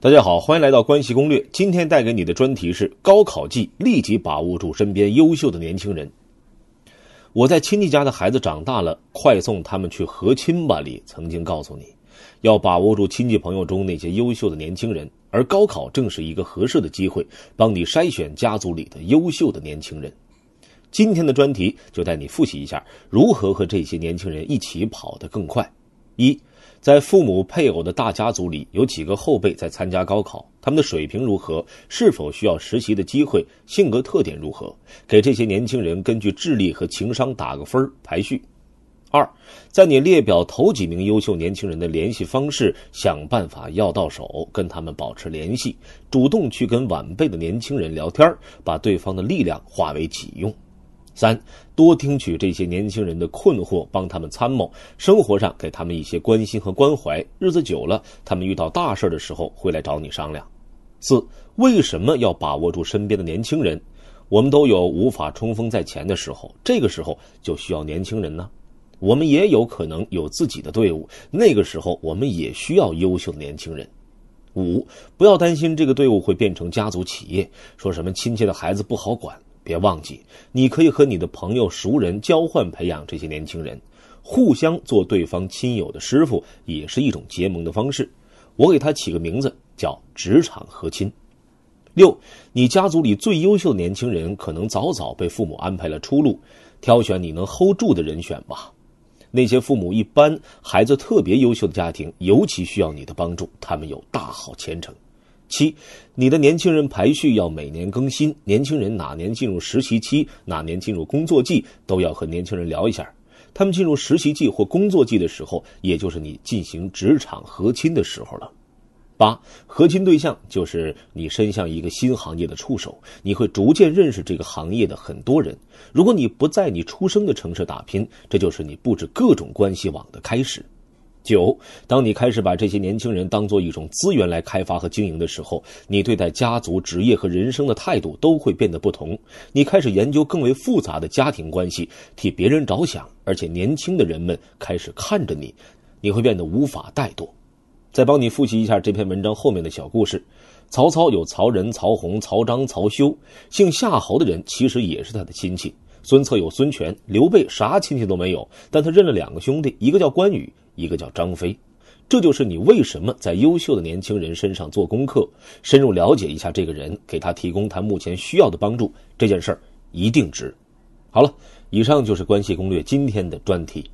大家好，欢迎来到关系攻略。今天带给你的专题是高考季，立即把握住身边优秀的年轻人。我在亲戚家的孩子长大了，快送他们去和亲吧里曾经告诉你，要把握住亲戚朋友中那些优秀的年轻人，而高考正是一个合适的机会，帮你筛选家族里的优秀的年轻人。今天的专题就带你复习一下如何和这些年轻人一起跑得更快。一在父母配偶的大家族里，有几个后辈在参加高考，他们的水平如何？是否需要实习的机会？性格特点如何？给这些年轻人根据智力和情商打个分排序。二，在你列表头几名优秀年轻人的联系方式，想办法要到手，跟他们保持联系，主动去跟晚辈的年轻人聊天，把对方的力量化为己用。三多听取这些年轻人的困惑，帮他们参谋，生活上给他们一些关心和关怀。日子久了，他们遇到大事的时候会来找你商量。四，为什么要把握住身边的年轻人？我们都有无法冲锋在前的时候，这个时候就需要年轻人呢。我们也有可能有自己的队伍，那个时候我们也需要优秀的年轻人。五，不要担心这个队伍会变成家族企业，说什么亲戚的孩子不好管。别忘记，你可以和你的朋友、熟人交换培养这些年轻人，互相做对方亲友的师傅，也是一种结盟的方式。我给他起个名字叫“职场和亲”。六，你家族里最优秀的年轻人可能早早被父母安排了出路，挑选你能 hold 住的人选吧。那些父母一般孩子特别优秀的家庭尤其需要你的帮助，他们有大好前程。七，你的年轻人排序要每年更新。年轻人哪年进入实习期，哪年进入工作季，都要和年轻人聊一下。他们进入实习季或工作季的时候，也就是你进行职场核亲的时候了。八，核亲对象就是你伸向一个新行业的触手，你会逐渐认识这个行业的很多人。如果你不在你出生的城市打拼，这就是你布置各种关系网的开始。九，当你开始把这些年轻人当做一种资源来开发和经营的时候，你对待家族、职业和人生的态度都会变得不同。你开始研究更为复杂的家庭关系，替别人着想，而且年轻的人们开始看着你，你会变得无法怠惰。再帮你复习一下这篇文章后面的小故事：曹操有曹仁、曹洪、曹彰、曹休，姓夏侯的人其实也是他的亲戚。孙策有孙权、刘备，啥亲戚都没有，但他认了两个兄弟，一个叫关羽。一个叫张飞，这就是你为什么在优秀的年轻人身上做功课，深入了解一下这个人，给他提供他目前需要的帮助，这件事儿一定值。好了，以上就是关系攻略今天的专题。